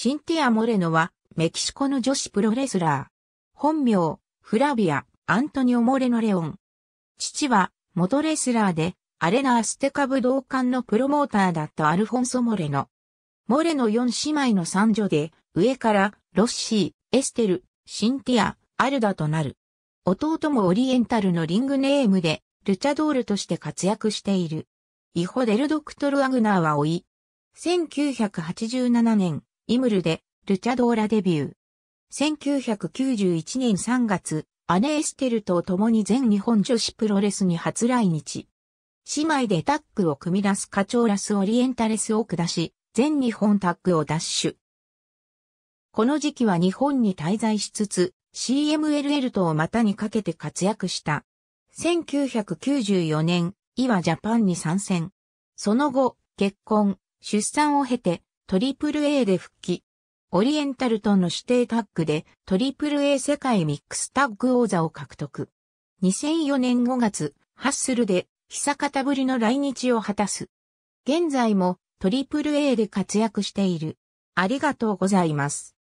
シンティア・モレノは、メキシコの女子プロレスラー。本名、フラビア・アントニオ・モレノ・レオン。父は、元レスラーで、アレナ・アステカ武道館のプロモーターだったアルフォンソ・モレノ。モレノ4姉妹の三女で、上から、ロッシー、エステル、シンティア、アルダとなる。弟もオリエンタルのリングネームで、ルチャドールとして活躍している。イホデル・ドクトル・アグナーは老い。1987年、イムルで、ルチャドーラデビュー。1991年3月、姉エステルと共に全日本女子プロレスに初来日。姉妹でタッグを組み出す課長ラスオリエンタレスを下し、全日本タッグを奪取。この時期は日本に滞在しつつ、CMLL とを股にかけて活躍した。1994年、イはジャパンに参戦。その後、結婚、出産を経て、トリプル A で復帰。オリエンタルとの指定タッグでトリプル A 世界ミックスタッグ王座を獲得。2004年5月、ハッスルで久方ぶりの来日を果たす。現在もトリプル A で活躍している。ありがとうございます。